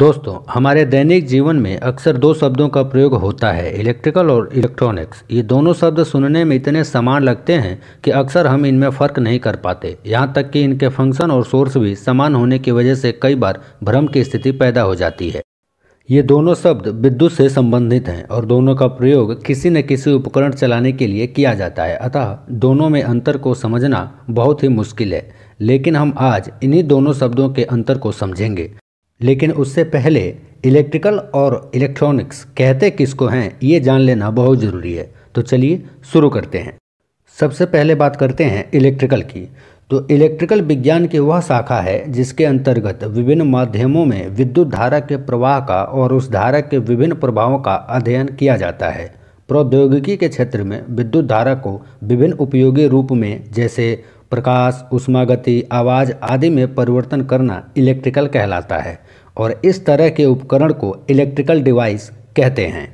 दोस्तों हमारे दैनिक जीवन में अक्सर दो शब्दों का प्रयोग होता है इलेक्ट्रिकल और इलेक्ट्रॉनिक्स ये दोनों शब्द सुनने में इतने समान लगते हैं कि अक्सर हम इनमें फ़र्क नहीं कर पाते यहाँ तक कि इनके फंक्शन और सोर्स भी समान होने की वजह से कई बार भ्रम की स्थिति पैदा हो जाती है ये दोनों शब्द विद्युत से संबंधित हैं और दोनों का प्रयोग किसी न किसी उपकरण चलाने के लिए किया जाता है अतः दोनों में अंतर को समझना बहुत ही मुश्किल है लेकिन हम आज इन्हीं दोनों शब्दों के अंतर को समझेंगे लेकिन उससे पहले इलेक्ट्रिकल और इलेक्ट्रॉनिक्स कहते किसको हैं ये जान लेना बहुत ज़रूरी है तो चलिए शुरू करते हैं सबसे पहले बात करते हैं इलेक्ट्रिकल की तो इलेक्ट्रिकल विज्ञान की वह शाखा है जिसके अंतर्गत विभिन्न माध्यमों में विद्युत धारा के प्रवाह का और उस धारा के विभिन्न प्रभावों का अध्ययन किया जाता है प्रौद्योगिकी के क्षेत्र में विद्युत धारा को विभिन्न उपयोगी रूप में जैसे प्रकाश गति आवाज़ आदि में परिवर्तन करना इलेक्ट्रिकल कहलाता है और इस तरह के उपकरण को इलेक्ट्रिकल डिवाइस कहते हैं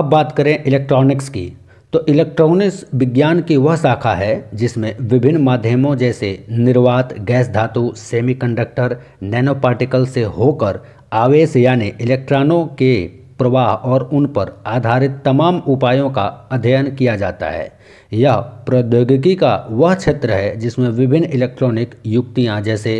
अब बात करें इलेक्ट्रॉनिक्स की तो इलेक्ट्रॉनिक्स विज्ञान की वह शाखा है जिसमें विभिन्न माध्यमों जैसे निर्वात गैस धातु सेमीकंडक्टर नैनो पार्टिकल से होकर आवेश यानी इलेक्ट्रॉनों के प्रवाह और उन पर आधारित तमाम उपायों का अध्ययन किया जाता है यह प्रौद्योगिकी का वह क्षेत्र है जिसमें विभिन्न इलेक्ट्रॉनिक युक्तियां जैसे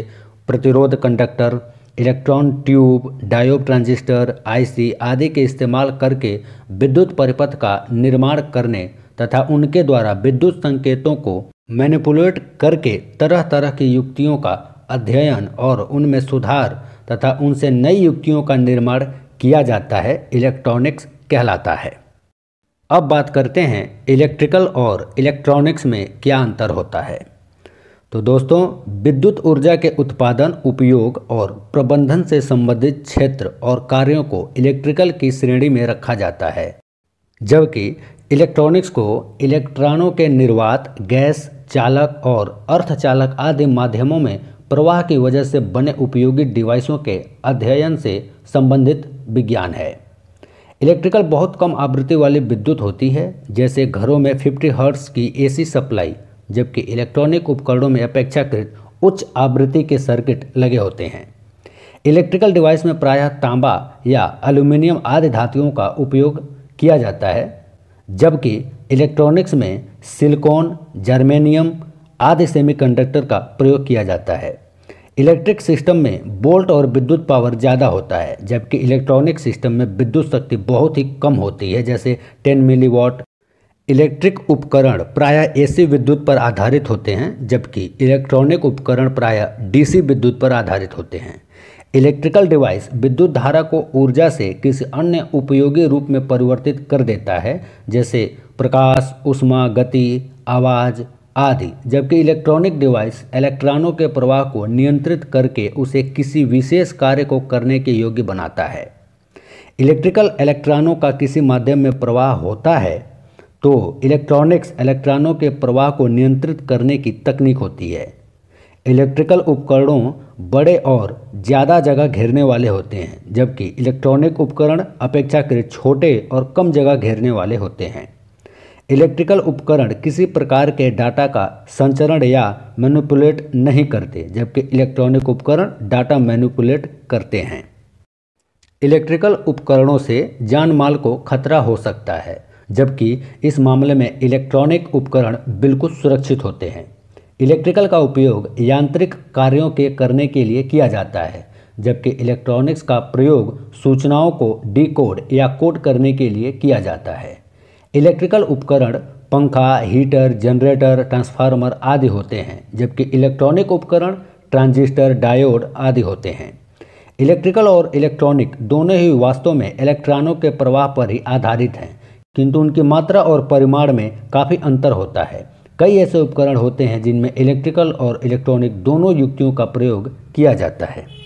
प्रतिरोध conductor electron tube diode transistor IC आदि के इस्तेमाल करके विद्युत परिपथ का निर्माण करने तथा उनके द्वारा विद्युत संकेतों को मैनिपुलेट करके तरह तरह की युक्तियों का अध्ययन और उनमें सुधार तथा उनसे नई युक्तियों का निर्माण किया जाता है इलेक्ट्रॉनिक्स कहलाता है अब बात करते हैं इलेक्ट्रिकल और इलेक्ट्रॉनिक्स में क्या अंतर होता है तो दोस्तों विद्युत ऊर्जा के उत्पादन उपयोग और प्रबंधन से संबंधित क्षेत्र और कार्यों को इलेक्ट्रिकल की श्रेणी में रखा जाता है जबकि इलेक्ट्रॉनिक्स को इलेक्ट्रॉनों के निर्वात गैस चालक और अर्थचालक आदि माध्यमों में प्रवाह की वजह से बने उपयोगी डिवाइसों के अध्ययन से संबंधित विज्ञान है इलेक्ट्रिकल बहुत कम आवृत्ति वाली विद्युत होती है जैसे घरों में 50 हर्ट्स की एसी सप्लाई जबकि इलेक्ट्रॉनिक उपकरणों में अपेक्षाकृत उच्च आवृत्ति के सर्किट लगे होते हैं इलेक्ट्रिकल डिवाइस में प्रायः तांबा या अलूमिनियम आदि धातुओं का उपयोग किया जाता है जबकि इलेक्ट्रॉनिक्स में सिलिकॉन जर्मेनियम आदि सेमीकंडक्टर का प्रयोग किया जाता है इलेक्ट्रिक सिस्टम में बोल्ट और विद्युत पावर ज़्यादा होता है जबकि इलेक्ट्रॉनिक सिस्टम में विद्युत शक्ति बहुत ही कम होती है जैसे 10 मिलीवाट इलेक्ट्रिक उपकरण प्रायः एसी विद्युत पर आधारित होते हैं जबकि इलेक्ट्रॉनिक उपकरण प्रायः डीसी विद्युत पर आधारित होते हैं इलेक्ट्रिकल डिवाइस विद्युत धारा को ऊर्जा से किसी अन्य उपयोगी रूप में परिवर्तित कर देता है जैसे प्रकाश उष्मा गति आवाज़ आदि जबकि इलेक्ट्रॉनिक डिवाइस इलेक्ट्रॉनों के प्रवाह को नियंत्रित करके उसे किसी विशेष कार्य को करने के योग्य बनाता है इलेक्ट्रिकल इलेक्ट्रॉनों का किसी माध्यम में प्रवाह होता है तो इलेक्ट्रॉनिक्स इलेक्ट्रॉनों के प्रवाह को नियंत्रित करने की तकनीक होती है इलेक्ट्रिकल उपकरणों बड़े और ज़्यादा जगह घेरने वाले होते हैं जबकि इलेक्ट्रॉनिक उपकरण अपेक्षाकृत छोटे और कम जगह घेरने वाले होते हैं इलेक्ट्रिकल उपकरण किसी प्रकार के डाटा का संचरण या मैनुपुलेट नहीं करते जबकि इलेक्ट्रॉनिक उपकरण डाटा मैनुपुलेट करते हैं इलेक्ट्रिकल उपकरणों से जान माल को खतरा हो सकता है जबकि इस मामले में इलेक्ट्रॉनिक उपकरण बिल्कुल सुरक्षित होते हैं इलेक्ट्रिकल का उपयोग यांत्रिक कार्यों के करने के लिए किया जाता है जबकि इलेक्ट्रॉनिक्स का प्रयोग सूचनाओं को डिकोड या कोड करने के लिए किया जाता है इलेक्ट्रिकल उपकरण पंखा हीटर जनरेटर ट्रांसफार्मर आदि होते हैं जबकि इलेक्ट्रॉनिक उपकरण ट्रांजिस्टर डायोड आदि होते हैं इलेक्ट्रिकल और इलेक्ट्रॉनिक दोनों ही वास्तव में इलेक्ट्रॉनों के प्रवाह पर ही आधारित हैं किंतु उनकी मात्रा और परिमाण में काफ़ी अंतर होता है कई ऐसे उपकरण होते हैं जिनमें इलेक्ट्रिकल और इलेक्ट्रॉनिक दोनों युक्तियों का प्रयोग किया जाता है